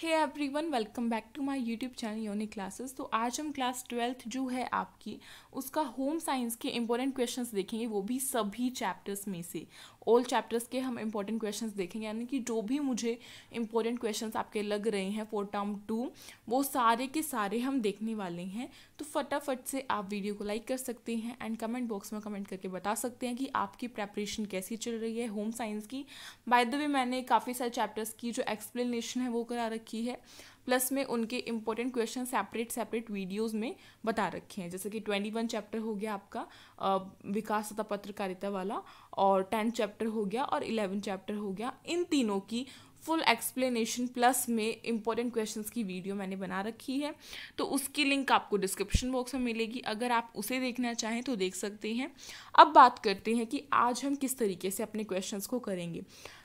hey one welcome back to my YouTube channel योनी classes तो आज हम क्लास ट्वेल्थ जो है आपकी उसका होम साइंस के इंपॉर्टेंट क्वेश्चंस देखेंगे वो भी सभी चैप्टर्स में से ऑल चैप्टर्स के हम इंपॉर्टेंट क्वेश्चंस देखेंगे यानी कि जो भी मुझे इंपॉर्टेंट क्वेश्चंस आपके लग रहे हैं फॉर टर्म टू वो सारे के सारे हम देखने वाले हैं तो फटाफट से आप वीडियो को लाइक कर सकते हैं एंड कमेंट बॉक्स में कमेंट करके बता सकते हैं कि आपकी प्रेपरेशन कैसी चल रही है होम साइंस की बाय द वे मैंने काफ़ी सारे चैप्टर्स की जो एक्सप्लेनेशन है वो करा रखी है प्लस में उनके important question separate separate videos में बता रखे हैं जैसे कि ट्वेंटी वन चैप्टर हो गया आपका विकास तथा पत्रकारिता वाला और टेंथ चैप्टर हो गया और इलेवन चैप्टर हो गया इन तीनों की फुल एक्सप्लेनेशन प्लस में इंपॉर्टेंट क्वेश्चन की वीडियो मैंने बना रखी है तो उसकी लिंक आपको डिस्क्रिप्शन बॉक्स में मिलेगी अगर आप उसे देखना चाहें तो देख सकते हैं अब बात करते हैं कि आज हम किस तरीके से अपने क्वेश्चंस को करेंगे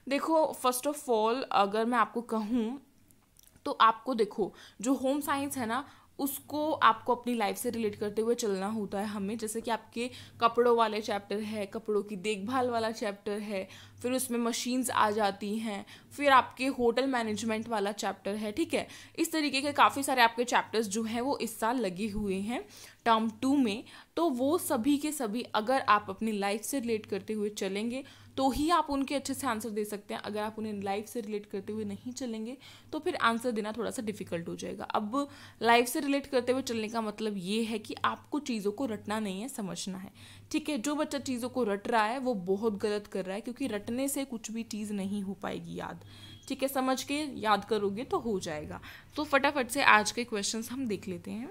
देखो फर्स्ट ऑफ ऑल अगर मैं आपको कहूँ तो आपको देखो जो होम साइंस है ना उसको आपको अपनी लाइफ से रिलेट करते हुए चलना होता है हमें जैसे कि आपके कपड़ों वाले चैप्टर है कपड़ों की देखभाल वाला चैप्टर है फिर उसमें मशीन्स आ जाती हैं फिर आपके होटल मैनेजमेंट वाला चैप्टर है ठीक है इस तरीके के काफ़ी सारे आपके चैप्टर्स जो हैं वो इस साल लगे हुए हैं टर्म टू में तो वो सभी के सभी अगर आप अपनी लाइफ से रिलेट करते हुए चलेंगे तो ही आप उनके अच्छे से आंसर दे सकते हैं अगर आप उन्हें लाइफ से रिलेट करते हुए नहीं चलेंगे तो फिर आंसर देना थोड़ा सा डिफिकल्ट हो जाएगा अब लाइफ से रिलेट करते हुए चलने का मतलब ये है कि आपको चीज़ों को रटना नहीं है समझना है ठीक है जो बच्चा चीज़ों को रट रहा है वो बहुत गलत कर रहा है क्योंकि रटने से कुछ भी चीज़ नहीं हो पाएगी याद ठीक है समझ के याद करोगे तो हो जाएगा तो फटाफट से आज के क्वेश्चंस हम देख लेते हैं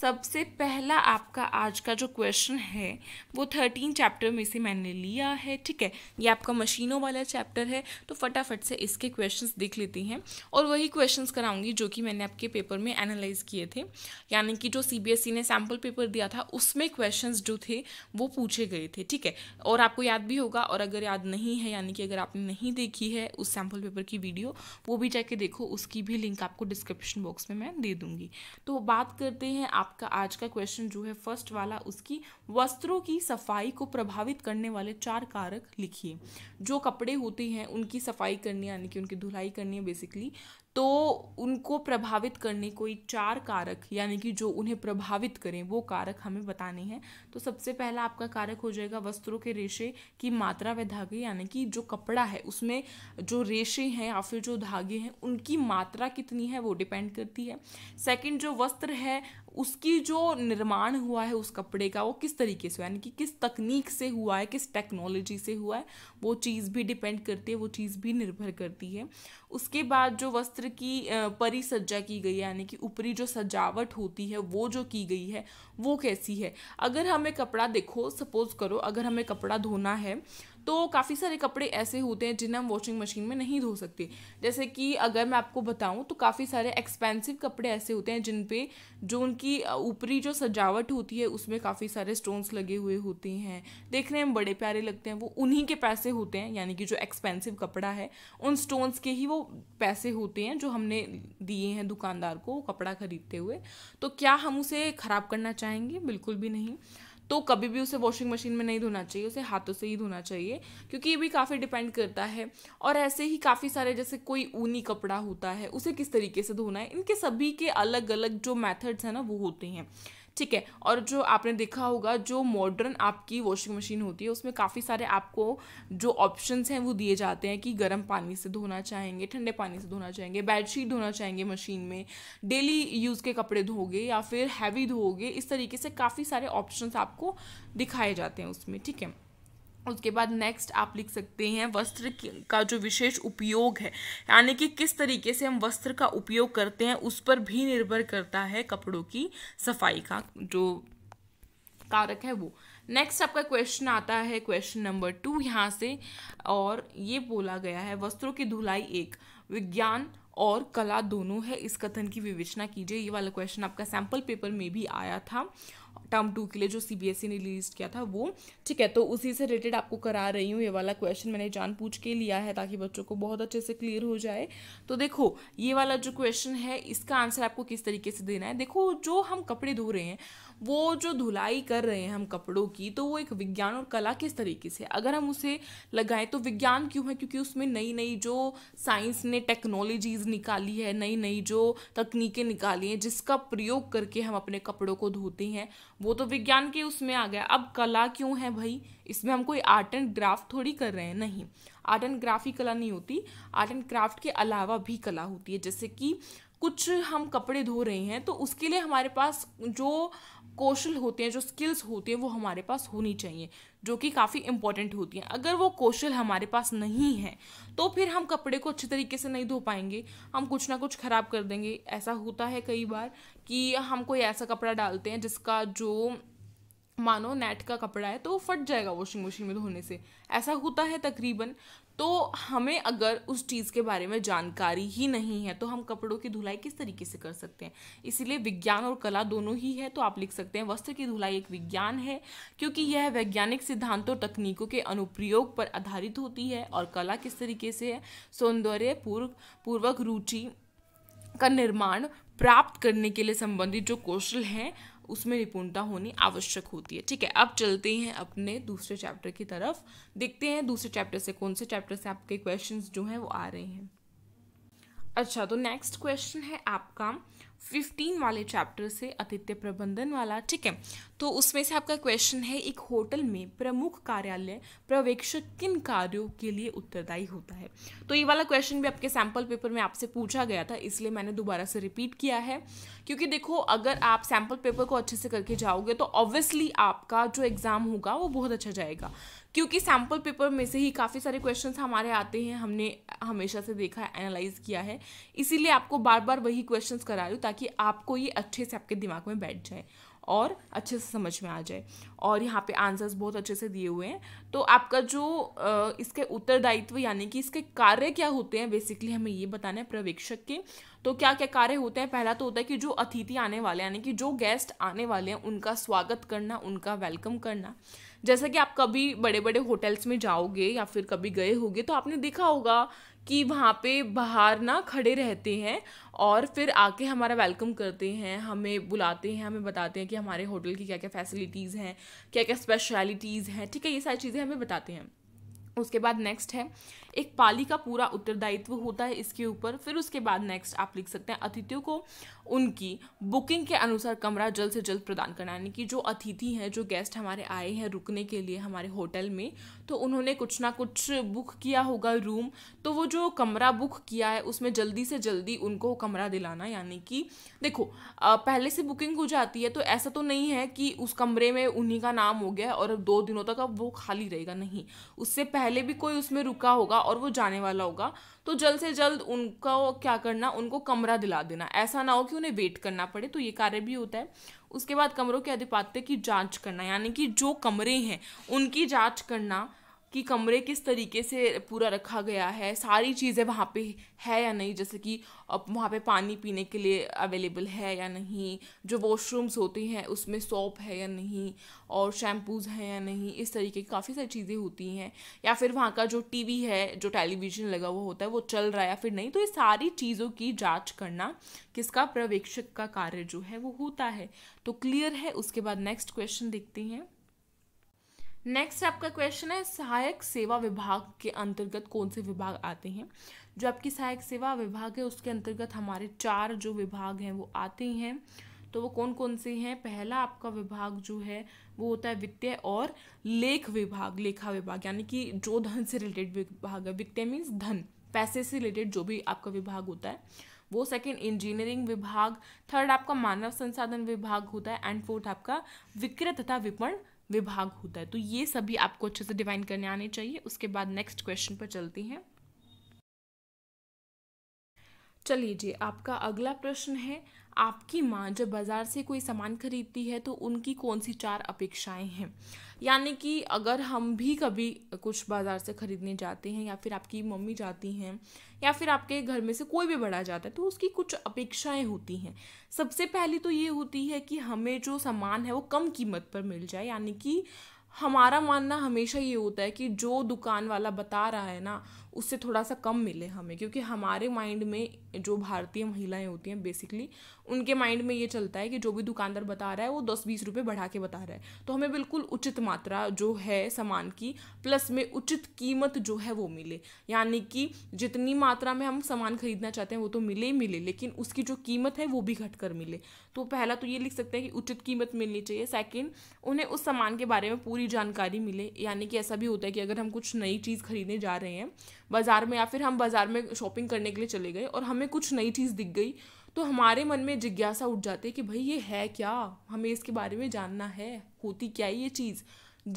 सबसे पहला आपका आज का जो क्वेश्चन है वो थर्टीन चैप्टर में से मैंने लिया है ठीक है ये आपका मशीनों वाला चैप्टर है तो फटाफट से इसके क्वेश्चंस देख लेती हैं और वही क्वेश्चंस कराऊंगी जो कि मैंने आपके पेपर में एनालाइज किए थे यानी कि जो सीबीएसई e ने सैम्पल पेपर दिया था उसमें क्वेश्चन जो थे वो पूछे गए थे ठीक है और आपको याद भी होगा और अगर याद नहीं है यानी कि अगर आपने नहीं देखी है उस सैम्पल पेपर की वीडियो वो भी जाके देखो उसकी भी लिंक आपको डिस्क्रिप्शन बॉक्स में मैं दे दूँगी तो बात करते हैं आप आपका आज का क्वेश्चन जो है फर्स्ट वाला उसकी वस्त्रों की सफाई को प्रभावित करने वाले चार कारक लिखिए जो कपड़े होते हैं उनकी सफाई करनी यानी कि उनकी धुलाई करनी है बेसिकली तो उनको प्रभावित करने कोई चार कारक यानी कि जो उन्हें प्रभावित करें वो कारक हमें बताने हैं तो सबसे पहला आपका कारक हो जाएगा वस्त्रों के रेशे की मात्रा व धागे यानी कि जो कपड़ा है उसमें जो रेशे हैं या फिर जो धागे हैं उनकी मात्रा कितनी है वो डिपेंड करती है सेकंड जो वस्त्र है उसकी जो निर्माण हुआ है उस कपड़े का वो किस तरीके से यानी कि किस तकनीक से हुआ है किस टेक्नोलॉजी से हुआ है वो चीज़ भी डिपेंड करती है वो चीज़ भी निर्भर करती है उसके बाद जो वस्त्र की परिसज्जा की गई है यानी कि ऊपरी जो सजावट होती है वो जो की गई है वो कैसी है अगर हमें कपड़ा देखो सपोज करो अगर हमें कपड़ा धोना है तो काफ़ी सारे कपड़े ऐसे होते हैं जिन्हें हम वॉशिंग मशीन में नहीं धो सकते जैसे कि अगर मैं आपको बताऊँ तो काफ़ी सारे एक्सपेंसिव कपड़े ऐसे होते हैं जिन पे जो उनकी ऊपरी जो सजावट होती है उसमें काफ़ी सारे स्टोन्स लगे हुए होते हैं देखने में बड़े प्यारे लगते हैं वो उन्हीं के पैसे होते हैं यानी कि जो एक्सपेंसिव कपड़ा है उन स्टोन्स के ही वो पैसे होते हैं जो हमने दिए हैं दुकानदार को कपड़ा खरीदते हुए तो क्या हम उसे ख़राब करना चाहेंगे बिल्कुल भी नहीं तो कभी भी उसे वॉशिंग मशीन में नहीं धोना चाहिए उसे हाथों से ही धोना चाहिए क्योंकि ये भी काफ़ी डिपेंड करता है और ऐसे ही काफ़ी सारे जैसे कोई ऊनी कपड़ा होता है उसे किस तरीके से धोना है इनके सभी के अलग अलग जो मैथड्स हैं ना वो होते हैं ठीक है और जो आपने देखा होगा जो मॉडर्न आपकी वॉशिंग मशीन होती है उसमें काफ़ी सारे आपको जो ऑप्शंस हैं वो दिए जाते हैं कि गर्म पानी से धोना चाहेंगे ठंडे पानी से धोना चाहेंगे बेडशीट धोना चाहेंगे मशीन में डेली यूज़ के कपड़े धोगे या फिर हैवी धोगे इस तरीके से काफ़ी सारे ऑप्शन आपको दिखाए जाते हैं उसमें ठीक है उसके बाद नेक्स्ट आप लिख सकते हैं वस्त्र का जो विशेष उपयोग है यानी कि किस तरीके से हम वस्त्र का उपयोग करते हैं उस पर भी निर्भर करता है कपड़ों की सफाई का जो कारक है वो नेक्स्ट आपका क्वेश्चन आता है क्वेश्चन नंबर टू यहाँ से और ये बोला गया है वस्त्रों की धुलाई एक विज्ञान और कला दोनों है इस कथन की विवेचना कीजिए ये वाला क्वेश्चन आपका सैम्पल पेपर में भी आया था टर्म टू के लिए जो ई e ने रिलीज किया था वो ठीक है तो उसी से रिलेटेड आपको करा रही हूँ ये वाला क्वेश्चन मैंने जान पूछ के लिया है ताकि बच्चों को बहुत अच्छे से क्लियर हो जाए तो देखो ये वाला जो क्वेश्चन है इसका आंसर आपको किस तरीके से देना है देखो जो हम कपड़े धो रहे हैं वो जो धुलाई कर रहे हैं हम कपड़ों की तो वो एक विज्ञान और कला किस तरीके से अगर हम उसे लगाएं तो विज्ञान क्यों है क्योंकि उसमें नई नई जो साइंस ने टेक्नोलॉजीज निकाली है नई नई जो तकनीकें निकाली हैं जिसका प्रयोग करके हम अपने कपड़ों को धोते हैं वो तो विज्ञान के उसमें आ गया अब कला क्यों है भाई इसमें हम कोई आर्ट एंड ग्राफ्ट थोड़ी कर रहे हैं नहीं आर्ट एंड ग्राफ्ट ही कला नहीं होती आर्ट एंड क्राफ्ट के अलावा भी कला होती है जैसे कि कुछ हम कपड़े धो रहे हैं तो उसके लिए हमारे पास जो कौशल होते हैं जो स्किल्स होते हैं वो हमारे पास होनी चाहिए जो कि काफ़ी इम्पॉर्टेंट होती हैं अगर वो कौशल हमारे पास नहीं है तो फिर हम कपड़े को अच्छे तरीके से नहीं धो पाएंगे हम कुछ ना कुछ ख़राब कर देंगे ऐसा होता है कई बार कि हम कोई ऐसा कपड़ा डालते हैं जिसका जो मानो नेट का कपड़ा है तो फट जाएगा वॉशिंग मशीन में धोने से ऐसा होता है तकरीबन तो हमें अगर उस चीज़ के बारे में जानकारी ही नहीं है तो हम कपड़ों की धुलाई किस तरीके से कर सकते हैं इसीलिए विज्ञान और कला दोनों ही है तो आप लिख सकते हैं वस्त्र की धुलाई एक विज्ञान है क्योंकि यह वैज्ञानिक सिद्धांतों तकनीकों के अनुप्रयोग पर आधारित होती है और कला किस तरीके से है सौंदर्य पूर्व पूर्वक रुचि का निर्माण प्राप्त करने के लिए संबंधित जो कौशल हैं उसमें निपुणता होनी आवश्यक होती है ठीक है अब चलते हैं अपने दूसरे चैप्टर की तरफ देखते हैं दूसरे चैप्टर से कौन से चैप्टर से आपके क्वेश्चंस जो हैं वो आ रहे हैं अच्छा तो नेक्स्ट क्वेश्चन है आपका फिफ्टीन वाले चैप्टर से आतिथ्य प्रबंधन वाला ठीक है तो उसमें से आपका क्वेश्चन है एक होटल में प्रमुख कार्यालय प्रवेक्षक किन कार्यों के लिए उत्तरदायी होता है तो ये वाला क्वेश्चन भी आपके सैम्पल पेपर में आपसे पूछा गया था इसलिए मैंने दोबारा से रिपीट किया है क्योंकि देखो अगर आप सैम्पल पेपर को अच्छे से करके जाओगे तो ऑब्वियसली आपका जो एग्ज़ाम होगा वो बहुत अच्छा जाएगा क्योंकि सैम्पल पेपर में से ही काफ़ी सारे क्वेश्चन हमारे आते हैं हमने हमेशा से देखा है एनालाइज किया है इसीलिए आपको बार बार वही क्वेश्चन करा रही हूँ ताकि आपको ये अच्छे से आपके दिमाग में बैठ जाए और अच्छे से समझ में आ जाए और यहाँ पे आंसर्स बहुत अच्छे से दिए हुए हैं तो आपका जो इसके उत्तरदायित्व यानी कि इसके कार्य क्या होते हैं बेसिकली हमें ये बताना है पर्यवेक्षक के तो क्या क्या कार्य होते हैं पहला तो होता है कि जो अतिथि आने वाले यानी कि जो गेस्ट आने वाले हैं उनका स्वागत करना उनका वेलकम करना जैसा कि आप कभी बड़े बड़े होटल्स में जाओगे या फिर कभी गए होगे तो आपने देखा होगा कि वहाँ पे बाहर ना खड़े रहते हैं और फिर आके हमारा वेलकम करते हैं हमें बुलाते हैं हमें बताते हैं कि हमारे होटल की क्या क्या फैसिलिटीज़ हैं क्या क्या स्पेशलिटीज़ हैं ठीक है ये सारी चीज़ें हमें बताते हैं उसके बाद नेक्स्ट है एक पाली का पूरा उत्तरदायित्व होता है इसके ऊपर फिर उसके बाद नेक्स्ट आप लिख सकते हैं अतिथियों को उनकी बुकिंग के अनुसार कमरा जल्द से जल्द प्रदान करना यानी कि जो अतिथि हैं जो गेस्ट हमारे आए हैं रुकने के लिए हमारे होटल में तो उन्होंने कुछ ना कुछ बुक किया होगा रूम तो वो जो कमरा बुक किया है उसमें जल्दी से जल्दी उनको कमरा दिलाना यानी कि देखो पहले से बुकिंग हो जाती है तो ऐसा तो नहीं है कि उस कमरे में उन्हीं का नाम हो गया और अब दो दिनों तक अब वो खाली रहेगा नहीं उससे पहले भी कोई उसमें रुका होगा और वो जाने वाला होगा तो जल्द से जल्द उनका क्या करना उनको कमरा दिला देना ऐसा ना हो कि उन्हें वेट करना पड़े तो ये कार्य भी होता है उसके बाद कमरों के अधिपात्य की जांच करना यानी कि जो कमरे हैं उनकी जांच करना कि कमरे किस तरीके से पूरा रखा गया है सारी चीज़ें वहाँ पे है या नहीं जैसे कि वहाँ पे पानी पीने के लिए अवेलेबल है या नहीं जो वॉशरूम्स होती हैं उसमें सोप है या नहीं और शैम्पूज़ हैं या नहीं इस तरीके की काफ़ी सारी चीज़ें होती हैं या फिर वहाँ का जो टीवी है जो टेलीविज़न लगा हुआ होता है वो चल रहा है या फिर नहीं तो ये सारी चीज़ों की जाँच करना किसका पर्यवेक्षक का कार्य जो है वो होता है तो क्लियर है उसके बाद नेक्स्ट क्वेश्चन देखते हैं नेक्स्ट आपका क्वेश्चन है सहायक सेवा विभाग के अंतर्गत कौन से विभाग आते हैं जो आपकी सहायक सेवा विभाग है उसके अंतर्गत हमारे चार जो विभाग हैं वो आते हैं तो वो कौन कौन से हैं पहला आपका विभाग जो है वो होता है वित्तीय और लेख विभाग लेखा विभाग यानी कि जो धन से रिलेटेड विभाग है वित्तीय मीन्स धन पैसे से रिलेटेड जो भी आपका विभाग होता है वो सेकंड इंजीनियरिंग विभाग थर्ड आपका मानव संसाधन विभाग होता है एंड फोर्थ आपका विक्रय तथा विपणन विभाग होता है तो ये सभी आपको अच्छे से डिवाइन करने आने चाहिए उसके बाद नेक्स्ट क्वेश्चन पर चलती हैं चलिए जी आपका अगला प्रश्न है आपकी माँ जब बाज़ार से कोई सामान खरीदती है तो उनकी कौन सी चार अपेक्षाएं हैं यानी कि अगर हम भी कभी कुछ बाज़ार से ख़रीदने जाते हैं या फिर आपकी मम्मी जाती हैं या फिर आपके घर में से कोई भी बड़ा जाता है तो उसकी कुछ अपेक्षाएं होती हैं सबसे पहली तो ये होती है कि हमें जो सामान है वो कम कीमत पर मिल जाए यानी कि हमारा मानना हमेशा ये होता है कि जो दुकान वाला बता रहा है ना उससे थोड़ा सा कम मिले हमें क्योंकि हमारे माइंड में जो भारतीय महिलाएं होती हैं बेसिकली उनके माइंड में ये चलता है कि जो भी दुकानदार बता रहा है वो दस बीस रुपये बढ़ा के बता रहा है तो हमें बिल्कुल उचित मात्रा जो है सामान की प्लस में उचित कीमत जो है वो मिले यानी कि जितनी मात्रा में हम सामान खरीदना चाहते हैं वो तो मिले ही मिले लेकिन उसकी जो कीमत है वो भी घट कर मिले तो पहला तो ये लिख सकते हैं कि उचित कीमत मिलनी चाहिए सेकेंड उन्हें उस सामान के बारे में पूरी जानकारी मिले यानी कि ऐसा भी होता है कि अगर हम कुछ नई चीज़ खरीदने जा रहे हैं बाज़ार में या फिर हम बाज़ार में शॉपिंग करने के लिए चले गए और हमें कुछ नई चीज़ दिख गई तो हमारे मन में जिज्ञासा उठ जाती है कि भाई ये है क्या हमें इसके बारे में जानना है होती क्या है ये चीज़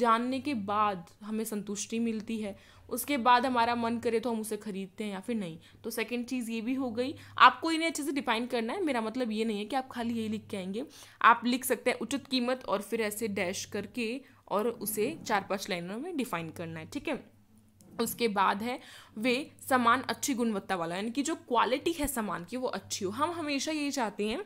जानने के बाद हमें संतुष्टि मिलती है उसके बाद हमारा मन करे तो हम उसे खरीदते हैं या फिर नहीं तो सेकंड चीज़ ये भी हो गई आपको इन्हें अच्छे से डिफाइन करना है मेरा मतलब ये नहीं है कि आप खाली यही लिख के आएंगे आप लिख सकते हैं उचित कीमत और फिर ऐसे डैश करके और उसे चार पाँच लाइनों में डिफाइन करना है ठीक है उसके बाद है वे सामान अच्छी गुणवत्ता वाला यानी कि जो क्वालिटी है सामान की वो अच्छी हो हम हमेशा ये चाहते हैं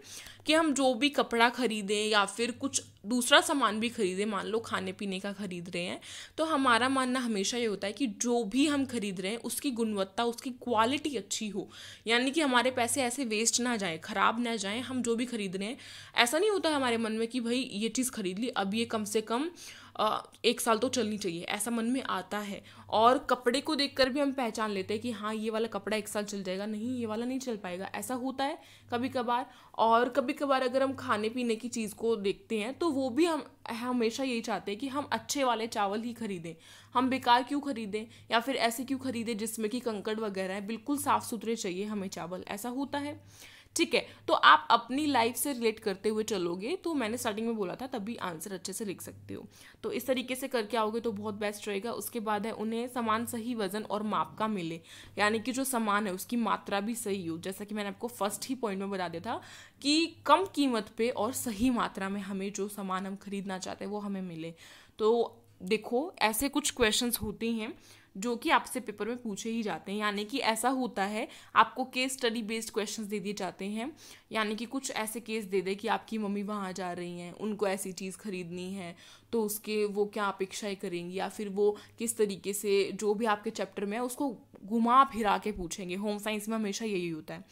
कि हम जो भी कपड़ा खरीदें या फिर कुछ दूसरा सामान भी खरीदें मान लो खाने पीने का खरीद रहे हैं तो हमारा मानना हमेशा ये होता है कि जो भी हम खरीद रहे हैं उसकी गुणवत्ता उसकी क्वालिटी अच्छी हो यानी कि हमारे पैसे ऐसे वेस्ट ना जाए ख़राब ना जाएँ हम जो भी खरीद रहे हैं ऐसा नहीं होता है हमारे मन में कि भाई ये चीज़ खरीद ली अब ये कम से कम एक साल तो चलनी चाहिए ऐसा मन में आता है और कपड़े को देख भी हम पहचान लेते हैं कि हाँ ये वाला कपड़ा एक साल चल जाएगा नहीं ये वाला नहीं चल पाएगा ऐसा होता है कभी कभार और कभी कभार अगर हम खाने पीने की चीज़ को देखते हैं तो वो भी हम हमेशा यही चाहते हैं कि हम अच्छे वाले चावल ही खरीदें हम बेकार क्यों खरीदें या फिर ऐसे क्यों खरीदें जिसमें कि कंकड़ वगैरह है बिल्कुल साफ़ सुथरे चाहिए हमें चावल ऐसा होता है ठीक है तो आप अपनी लाइफ से रिलेट करते हुए चलोगे तो मैंने स्टार्टिंग में बोला था तभी आंसर अच्छे से लिख सकते हो तो इस तरीके से करके आओगे तो बहुत बेस्ट रहेगा उसके बाद है उन्हें समान सही वजन और माप का मिले यानी कि जो समान है उसकी मात्रा भी सही हो जैसा कि मैंने आपको फर्स्ट ही पॉइंट में बता दिया था कि कम कीमत पे और सही मात्रा में हमें जो सामान हम खरीदना चाहते हैं वो हमें मिले तो देखो ऐसे कुछ क्वेश्चंस होते हैं जो कि आपसे पेपर में पूछे ही जाते हैं यानी कि ऐसा होता है आपको केस स्टडी बेस्ड क्वेश्चंस दे दिए जाते हैं यानी कि कुछ ऐसे केस दे दे कि आपकी मम्मी वहाँ जा रही हैं उनको ऐसी चीज़ खरीदनी है तो उसके वो क्या अपेक्षाएं करेंगी या फिर वो किस तरीके से जो भी आपके चैप्टर में है उसको घुमा फिरा के पूछेंगे होम साइंस में हमेशा यही होता है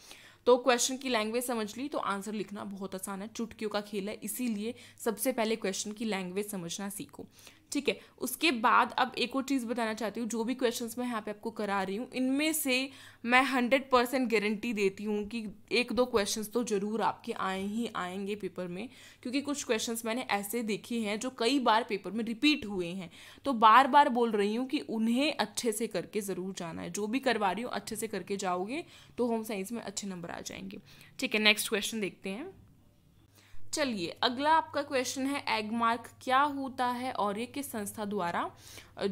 तो क्वेश्चन की लैंग्वेज समझ ली तो आंसर लिखना बहुत आसान है चुटकियों का खेल है इसीलिए सबसे पहले क्वेश्चन की लैंग्वेज समझना सीखो ठीक है उसके बाद अब एक और चीज़ बताना चाहती हूँ जो भी क्वेश्चन मैं यहाँ पे आपको करा रही हूँ इनमें से मैं हंड्रेड परसेंट गारंटी देती हूँ कि एक दो क्वेश्चन तो ज़रूर आपके आए ही आएंगे पेपर में क्योंकि कुछ क्वेश्चन मैंने ऐसे देखे हैं जो कई बार पेपर में रिपीट हुए हैं तो बार बार बोल रही हूँ कि उन्हें अच्छे से करके ज़रूर जाना है जो भी करवा रही हूँ अच्छे से करके जाओगे तो होम साइंस में अच्छे नंबर आ जाएंगे ठीक है नेक्स्ट क्वेश्चन देखते हैं चलिए अगला आपका क्वेश्चन है एगमार्क क्या होता है और ये किस संस्था द्वारा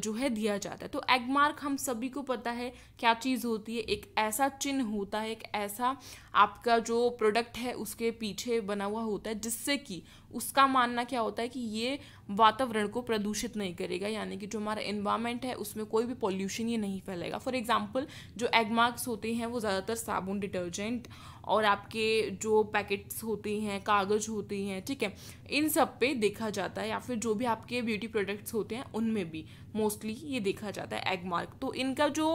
जो है दिया जाता है तो एगमार्क हम सभी को पता है क्या चीज़ होती है एक ऐसा चिन्ह होता है एक ऐसा आपका जो प्रोडक्ट है उसके पीछे बना हुआ होता है जिससे कि उसका मानना क्या होता है कि ये वातावरण को प्रदूषित नहीं करेगा यानी कि जो हमारा इन्वायरमेंट है उसमें कोई भी पॉल्यूशन ये नहीं फैलेगा फॉर एग्जाम्पल जो एगमार्क्स होते हैं वो ज़्यादातर साबुन डिटर्जेंट और आपके जो पैकेट्स होते हैं कागज़ होते हैं ठीक है इन सब पे देखा जाता है या फिर जो भी आपके ब्यूटी प्रोडक्ट्स होते हैं उनमें भी मोस्टली ये देखा जाता है एग मार्क तो इनका जो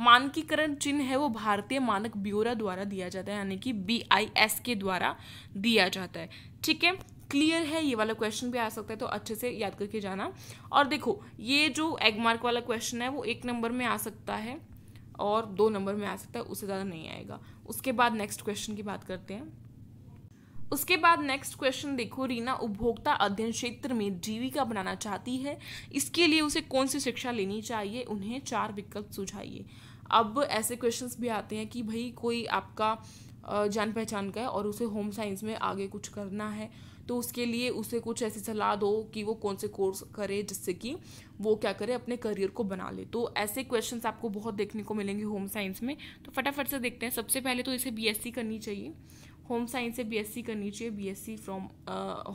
मानकीकरण चिन्ह है वो भारतीय मानक ब्यूरा द्वारा दिया जाता है यानी कि बी आई एस के द्वारा दिया जाता है ठीक है क्लियर है ये वाला क्वेश्चन भी आ सकता है तो अच्छे से याद करके जाना और देखो ये जो एग मार्क वाला क्वेश्चन है वो एक नंबर में आ सकता है और दो नंबर में आ सकता है उससे ज़्यादा नहीं आएगा उसके बाद नेक्स्ट क्वेश्चन की बात करते हैं उसके बाद नेक्स्ट क्वेश्चन देखो रीना उपभोक्ता अध्ययन क्षेत्र में जीविका बनाना चाहती है इसके लिए उसे कौन सी शिक्षा लेनी चाहिए उन्हें चार विकल्प सुझाइए अब ऐसे क्वेश्चंस भी आते हैं कि भाई कोई आपका जान पहचान का है और उसे होम साइंस में आगे कुछ करना है तो उसके लिए उसे कुछ ऐसी सलाह दो कि वो कौन से कोर्स करे जिससे कि वो क्या करे अपने करियर को बना ले तो ऐसे क्वेश्चन आपको बहुत देखने को मिलेंगे होम साइंस में तो फटाफट से देखते हैं सबसे पहले तो इसे बीएससी करनी चाहिए होम साइंस से बीएससी करनी चाहिए BSc from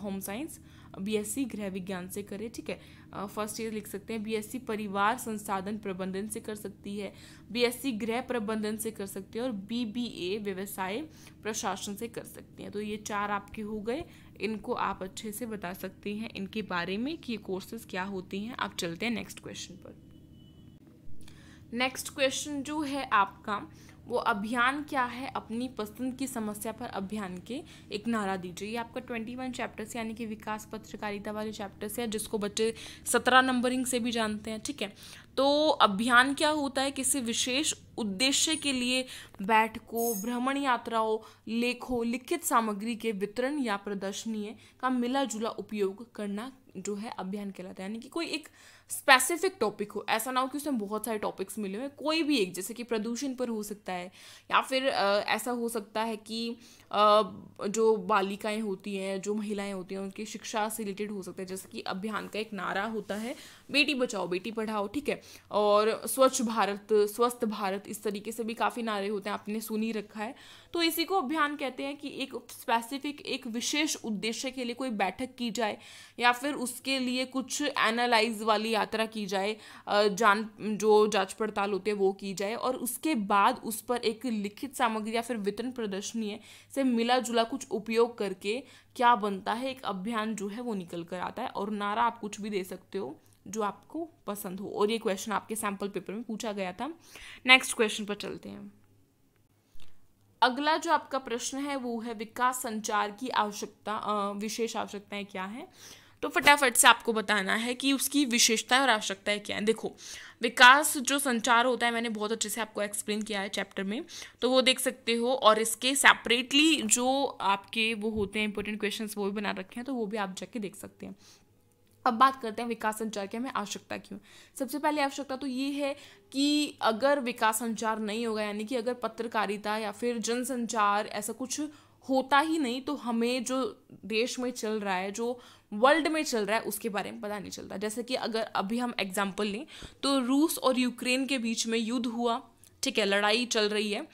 home science BSc गृह विज्ञान से करें ठीक है फर्स्ट uh, ईयर लिख सकते हैं बीएससी परिवार संसाधन प्रबंधन से कर सकती है बीएससी गृह प्रबंधन से कर सकती है और बीबीए व्यवसाय प्रशासन से कर सकती हैं तो ये चार आपके हो गए इनको आप अच्छे से बता सकते हैं इनके बारे में कि ये कोर्सेज क्या होती हैं आप चलते हैं नेक्स्ट क्वेश्चन पर नेक्स्ट क्वेश्चन जो है आपका वो अभियान क्या है अपनी पसंद की समस्या पर अभियान के एक नारा दीजिए ये आपका ट्वेंटी वन चैप्टर से यानी कि विकास पत्रकारिता वाले चैप्टर से है जिसको बच्चे सत्रह नंबरिंग से भी जानते हैं ठीक है तो अभियान क्या होता है किसी विशेष उद्देश्य के लिए बैठकों भ्रमण यात्राओं लेखों लिखित सामग्री के वितरण या प्रदर्शनीय का मिला जुला उपयोग करना जो है अभियान कहलाता है यानी कि कोई एक स्पेसिफिक टॉपिक हो ऐसा ना हो कि उसमें बहुत सारे टॉपिक्स मिले हुए कोई भी एक जैसे कि प्रदूषण पर हो सकता है या फिर ऐसा हो सकता है कि जो बालिकाएं होती हैं जो महिलाएं होती हैं उनकी शिक्षा से रिलेटेड हो सकता है जैसे कि अभियान का एक नारा होता है बेटी बचाओ बेटी पढ़ाओ ठीक है और स्वच्छ भारत स्वस्थ भारत इस तरीके से भी काफ़ी नारे होते हैं आपने सुनी रखा है तो इसी को अभियान कहते हैं कि एक स्पेसिफिक एक विशेष उद्देश्य के लिए कोई बैठक की जाए या फिर उसके लिए कुछ एनालाइज वाली यात्रा की जाए जान जो जांच पड़ताल होती है वो की जाए और उसके बाद उस पर एक लिखित सामग्री या फिर वितरण प्रदर्शनी है से मिला जुला कुछ उपयोग करके क्या बनता है एक अभियान जो है वो निकल कर आता है और नारा आप कुछ भी दे सकते हो जो आपको पसंद हो और ये क्वेश्चन आपके सैम्पल पेपर में पूछा गया था नेक्स्ट क्वेश्चन पर चलते हैं अगला जो आपका प्रश्न है वो है विकास संचार की आवश्यकता विशेष आवश्यकताएं क्या है तो फटाफट से आपको बताना है कि उसकी विशेषताएं और आवश्यकताएं क्या है देखो विकास जो संचार होता है मैंने बहुत अच्छे से आपको एक्सप्लेन किया है चैप्टर में तो वो देख सकते हो और इसके सेपरेटली जो आपके वो होते हैं इंपॉर्टेंट क्वेश्चन वो भी बना रखे हैं तो वो भी आप जाके देख सकते हैं अब बात करते हैं विकास संचार की हमें आवश्यकता क्यों सबसे पहले आवश्यकता तो ये है कि अगर विकास संचार नहीं होगा यानी कि अगर पत्रकारिता या फिर जनसंचार ऐसा कुछ होता ही नहीं तो हमें जो देश में चल रहा है जो वर्ल्ड में चल रहा है उसके बारे में पता नहीं चलता जैसे कि अगर अभी हम एग्जाम्पल लें तो रूस और यूक्रेन के बीच में युद्ध हुआ ठीक है लड़ाई चल रही है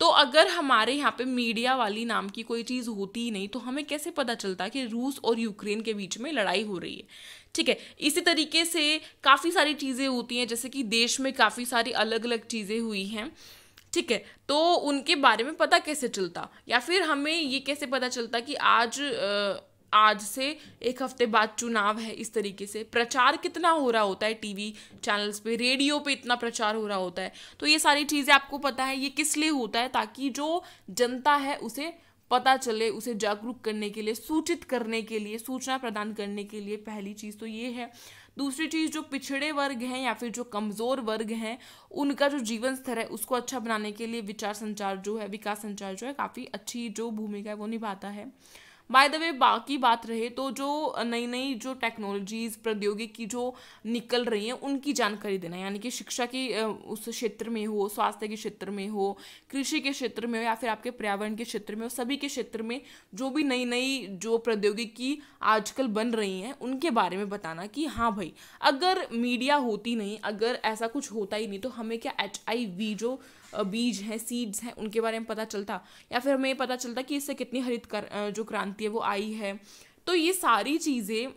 तो अगर हमारे यहाँ पे मीडिया वाली नाम की कोई चीज़ होती ही नहीं तो हमें कैसे पता चलता कि रूस और यूक्रेन के बीच में लड़ाई हो रही है ठीक है इसी तरीके से काफ़ी सारी चीज़ें होती हैं जैसे कि देश में काफ़ी सारी अलग अलग चीज़ें हुई हैं ठीक है तो उनके बारे में पता कैसे चलता या फिर हमें ये कैसे पता चलता कि आज आ, आज से एक हफ्ते बाद चुनाव है इस तरीके से प्रचार कितना हो रहा होता है टीवी चैनल्स पे रेडियो पे इतना प्रचार हो रहा होता है तो ये सारी चीज़ें आपको पता है ये किस लिए होता है ताकि जो जनता है उसे पता चले उसे जागरूक करने के लिए सूचित करने के लिए सूचना प्रदान करने के लिए पहली चीज़ तो ये है दूसरी चीज़ जो पिछड़े वर्ग हैं या फिर जो कमज़ोर वर्ग हैं उनका जो जीवन स्तर है उसको अच्छा बनाने के लिए विचार संचार जो है विकास संचार जो है काफ़ी अच्छी जो भूमिका है वो निभाता है बाय द वे बाकी बात रहे तो जो नई नई जो टेक्नोलॉजीज़ प्रौद्योगिकी जो निकल रही हैं उनकी जानकारी देना यानी कि शिक्षा की उस क्षेत्र में हो स्वास्थ्य के क्षेत्र में हो कृषि के क्षेत्र में हो या फिर आपके पर्यावरण के क्षेत्र में हो सभी के क्षेत्र में जो भी नई नई जो प्रौद्योगिकी आजकल बन रही हैं उनके बारे में बताना कि हाँ भाई अगर मीडिया होती नहीं अगर ऐसा कुछ होता ही नहीं तो हमें क्या एच जो बीज हैं सीड्स हैं उनके बारे में पता चलता या फिर हमें पता चलता कि इससे कितनी हरित कर जो क्रांति है वो आई है तो ये सारी चीज़ें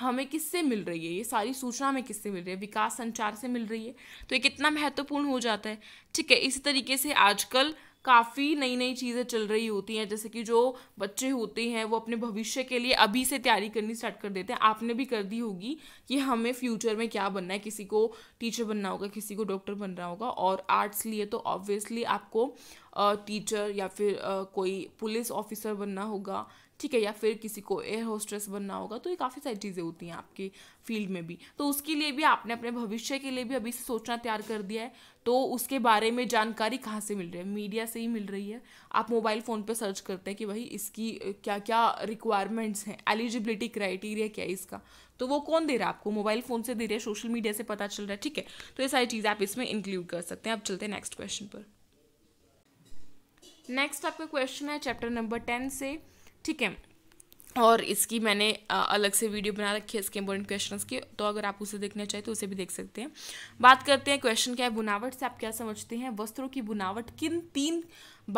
हमें किससे मिल रही है ये सारी सूचना हमें किससे मिल रही है विकास संचार से मिल रही है तो ये कितना महत्वपूर्ण हो जाता है ठीक है इसी तरीके से आजकल काफ़ी नई नई चीज़ें चल रही होती हैं जैसे कि जो बच्चे होते हैं वो अपने भविष्य के लिए अभी से तैयारी करनी स्टार्ट कर देते हैं आपने भी कर दी होगी कि हमें फ्यूचर में क्या बनना है किसी को टीचर बनना होगा किसी को डॉक्टर बनना होगा और आर्ट्स लिए तो ऑब्वियसली आपको टीचर या फिर कोई पुलिस ऑफिसर बनना होगा ठीक है या फिर किसी को एयर होस्ट्रेस बनना होगा तो ये काफ़ी सारी चीज़ें होती हैं आपकी फील्ड में भी तो उसके लिए भी आपने अपने भविष्य के लिए भी अभी से सोचना तैयार कर दिया है तो उसके बारे में जानकारी कहाँ से मिल रही है मीडिया से ही मिल रही है आप मोबाइल फ़ोन पर सर्च करते हैं कि भाई इसकी क्या क्या रिक्वायरमेंट्स हैं एलिजिबिलिटी क्राइटेरिया क्या है इसका तो वो कौन दे रहा है आपको मोबाइल फ़ोन से दे रहा है सोशल मीडिया से पता चल रहा है ठीक है तो ये सारी चीज़ें आप इसमें इंक्लूड कर सकते हैं अब चलते हैं नेक्स्ट क्वेश्चन पर नेक्स्ट आपका क्वेश्चन है चैप्टर नंबर टेन से ठीक है और इसकी मैंने अलग से वीडियो बना रखी है इसके इंपॉर्टेंट क्वेश्चन की तो अगर आप उसे देखना चाहें तो उसे भी देख सकते हैं बात करते हैं क्वेश्चन क्या है बुनावट से आप क्या समझते हैं वस्त्रों की बुनावट किन तीन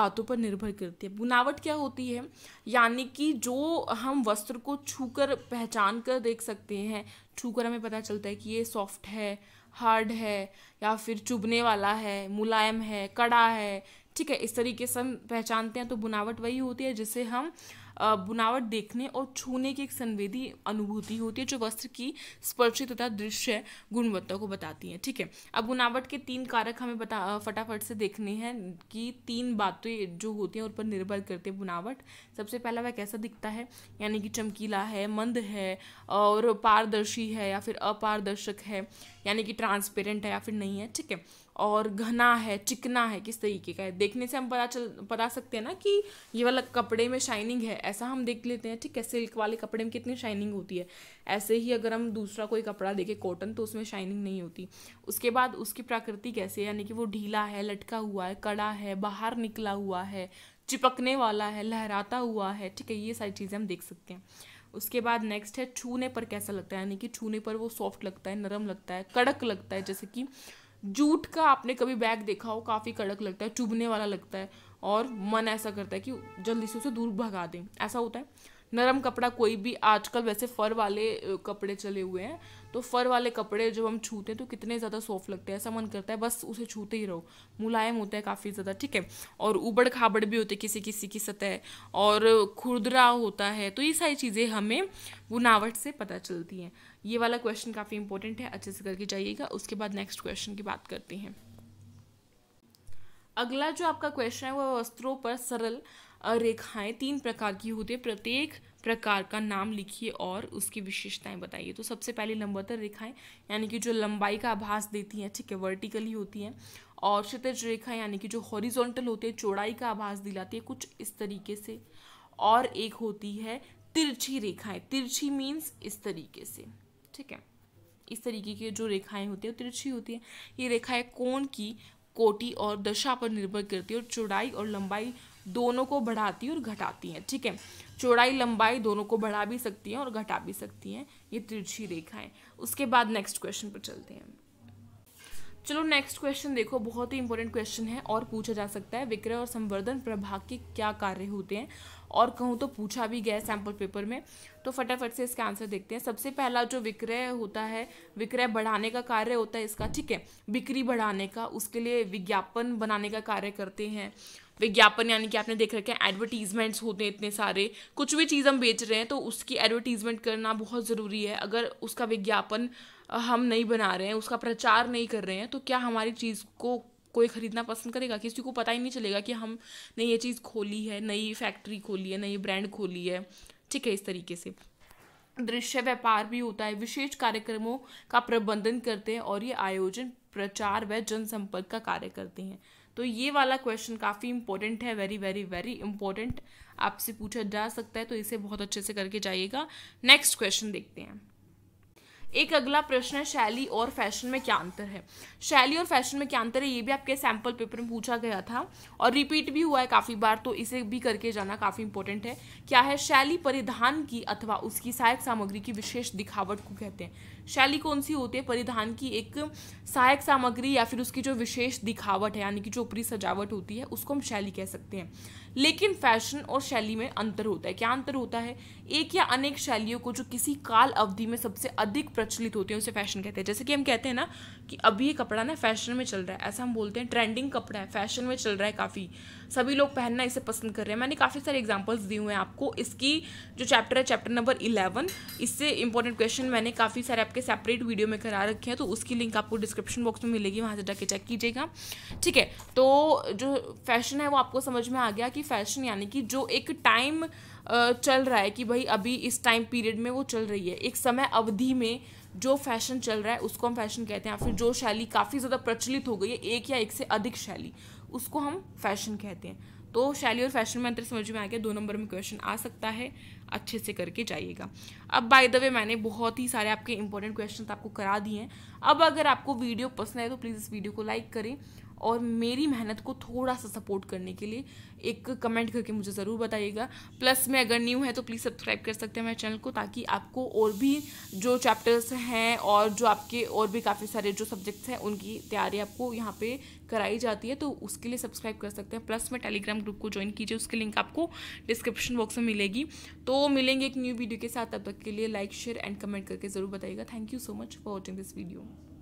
बातों पर निर्भर करती है बुनावट क्या होती है यानी कि जो हम वस्त्र को छूकर पहचान कर देख सकते हैं छूकर हमें पता चलता है कि ये सॉफ्ट है हार्ड है या फिर चुभने वाला है मुलायम है कड़ा है ठीक है इस तरीके से हम पहचानते हैं तो बुनावट वही होती है जिसे हम बुनावट देखने और छूने की एक संवेदी अनुभूति होती है जो वस्त्र की स्पर्श तथा दृश्य गुणवत्ता को बताती है ठीक है अब बुनावट के तीन कारक हमें बता फटाफट से देखने हैं कि तीन बातें जो होती हैं उन पर निर्भर करते हैं बुनावट सबसे पहला वह कैसा दिखता है यानी कि चमकीला है मंद है और पारदर्शी है या फिर अपारदर्शक है यानी कि ट्रांसपेरेंट है या फिर नहीं है ठीक है और घना है चिकना है किस तरीके का है देखने से हम पता चल पता सकते हैं ना कि ये वाला कपड़े में शाइनिंग है ऐसा हम देख लेते हैं ठीक है सिल्क वाले कपड़े में कितनी शाइनिंग होती है ऐसे ही अगर हम दूसरा कोई कपड़ा देखें कॉटन तो उसमें शाइनिंग नहीं होती उसके बाद उसकी प्रकृति कैसे है यानी कि वो ढीला है लटका हुआ है कड़ा है बाहर निकला हुआ है चिपकने वाला है लहराता हुआ है ठीक है ये सारी चीज़ें हम देख सकते हैं उसके बाद नेक्स्ट है छूने पर कैसा लगता है यानी कि छूने पर वो सॉफ्ट लगता है नरम लगता है कड़क लगता है जैसे कि जूट का आपने कभी बैग देखा हो काफ़ी कड़क लगता है चुभने वाला लगता है और मन ऐसा करता है कि जल्दी से उसे दूर भगा दें ऐसा होता है नरम कपड़ा कोई भी आजकल वैसे फ़र वाले कपड़े चले हुए हैं तो फ़र वाले कपड़े जब हम छूते हैं तो कितने ज़्यादा सॉफ्ट लगते हैं ऐसा मन करता है बस उसे छूते ही रहो मुलायम होता है काफ़ी ज़्यादा ठीक है और उबड़ खाबड़ भी होते किसी किसी की सतह और खुरदरा होता है तो ये सारी चीज़ें हमें बुनावट से पता चलती हैं ये वाला क्वेश्चन काफ़ी इंपॉर्टेंट है अच्छे से करके जाइएगा उसके बाद नेक्स्ट क्वेश्चन की बात करते हैं अगला जो आपका क्वेश्चन है वह वस्त्रों पर सरल रेखाएं तीन प्रकार की होती है प्रत्येक प्रकार का नाम लिखिए और उसकी विशेषताएं बताइए तो सबसे पहले लंबतर तो रेखाएं यानी कि जो लंबाई का आभास देती हैं ठीक है वर्टिकली होती हैं और क्षितिज रेखा यानी कि जो हॉरिजॉन्टल होती है चौड़ाई का आभास दिलाती है कुछ इस तरीके से और एक होती है तिरछी रेखाएं तिरछी मीन्स इस तरीके से ठीक है इस तरीके की जो रेखाएं होती हैं तिरछी होती है ये रेखाएं कोण की कोटी और दशा पर निर्भर करती है और चौड़ाई और लंबाई दोनों को बढ़ाती है और घटाती हैं ठीक है चौड़ाई लंबाई दोनों को बढ़ा भी सकती हैं और घटा भी सकती हैं ये तिरछी रेखाएं उसके बाद नेक्स्ट क्वेश्चन पर चलते हैं चलो नेक्स्ट क्वेश्चन देखो बहुत ही इंपॉर्टेंट क्वेश्चन है और पूछा जा सकता है विक्रय और संवर्धन प्रभाग के क्या कार्य होते हैं और कहूँ तो पूछा भी गया सैंपल पेपर में तो फटाफट से इसका आंसर देखते हैं सबसे पहला जो विक्रय होता है विक्रय बढ़ाने का कार्य होता है इसका ठीक है बिक्री बढ़ाने का उसके लिए विज्ञापन बनाने का कार्य करते हैं विज्ञापन यानी कि आपने देख रखे हैं एडवर्टीजमेंट्स होते हैं इतने सारे कुछ भी चीज़ हम बेच रहे हैं तो उसकी एडवर्टीजमेंट करना बहुत ज़रूरी है अगर उसका विज्ञापन हम नहीं बना रहे हैं उसका प्रचार नहीं कर रहे हैं तो क्या हमारी चीज़ को कोई ख़रीदना पसंद करेगा किसी को पता ही नहीं चलेगा कि हम नई ये चीज़ खोली है नई फैक्ट्री खोली है नई ब्रांड खोली है ठीक है इस तरीके से दृश्य व्यापार भी होता है विशेष कार्यक्रमों का प्रबंधन करते हैं और ये आयोजन प्रचार व जनसंपर्क का कार्य करते हैं तो ये वाला क्वेश्चन काफ़ी इंपॉर्टेंट है वेरी वेरी वेरी इंपॉर्टेंट आपसे पूछा जा सकता है तो इसे बहुत अच्छे से करके जाइएगा नेक्स्ट क्वेश्चन देखते हैं एक अगला प्रश्न है शैली और फैशन में क्या अंतर है शैली और फैशन में क्या अंतर है ये भी आपके सैम्पल पेपर में पूछा गया था और रिपीट भी हुआ है काफ़ी बार तो इसे भी करके जाना काफ़ी इंपॉर्टेंट है क्या है शैली परिधान की अथवा उसकी सहायक सामग्री की विशेष दिखावट को कहते हैं शैली कौन सी होती है परिधान की एक सहायक सामग्री या फिर उसकी जो विशेष दिखावट है यानी कि जो ऊपरी सजावट होती है उसको हम शैली कह सकते हैं लेकिन फैशन और शैली में अंतर होता है क्या अंतर होता है एक या अनेक शैलियों को जो किसी काल अवधि में सबसे अधिक प्रचलित होती है उसे फैशन कहते हैं जैसे कि हम कहते हैं ना कि अभी ये कपड़ा ना फैशन में चल रहा है ऐसा हम बोलते हैं ट्रेंडिंग कपड़ा है फैशन में चल रहा है काफ़ी सभी लोग पहनना इसे पसंद कर रहे हैं मैंने काफ़ी सारे एग्जाम्पल्स दिए हुए हैं आपको इसकी जो चैप्टर है चैप्टर नंबर इलेवन इससे इंपॉर्टेंट क्वेश्चन मैंने काफ़ी सारे आपके सेपरेट वीडियो में करा रखे हैं तो उसकी लिंक आपको डिस्क्रिप्शन बॉक्स में मिलेगी वहाँ से जाके चेक कीजिएगा ठीक है तो जो फैशन है वो आपको समझ में आ गया कि फैशन यानी कि जो एक टाइम चल रहा है कि भाई अभी इस टाइम पीरियड में वो चल रही है एक समय अवधि में जो फैशन चल रहा है उसको हम फैशन कहते हैं या फिर जो शैली काफ़ी ज़्यादा प्रचलित हो गई है एक या एक से अधिक शैली उसको हम फैशन कहते हैं तो शैली और फैशन में अंतर समझ में आ गया दो नंबर में क्वेश्चन आ सकता है अच्छे से करके जाइएगा अब बाय द वे मैंने बहुत ही सारे आपके इंपॉर्टेंट क्वेश्चन आपको करा दिए हैं अब अगर आपको वीडियो पसंद आए तो प्लीज़ इस वीडियो को लाइक करें और मेरी मेहनत को थोड़ा सा सपोर्ट करने के लिए एक कमेंट करके मुझे ज़रूर बताइएगा प्लस में अगर न्यू है तो प्लीज़ सब्सक्राइब कर सकते हैं मेरे चैनल को ताकि आपको और भी जो चैप्टर्स हैं और जो आपके और भी काफ़ी सारे जो सब्जेक्ट्स हैं उनकी तैयारी आपको यहाँ पे कराई जाती है तो उसके लिए सब्सक्राइब कर सकते हैं प्लस मैं टेलीग्राम ग्रुप को ज्वाइन कीजिए उसकी लिंक आपको डिस्क्रिप्शन बॉक्स में मिलेगी तो मिलेंगे एक न्यू वीडियो के साथ तब तक के लिए लाइक शेयर एंड कमेंट करके ज़रूर बताइएगा thank you so much for watching this video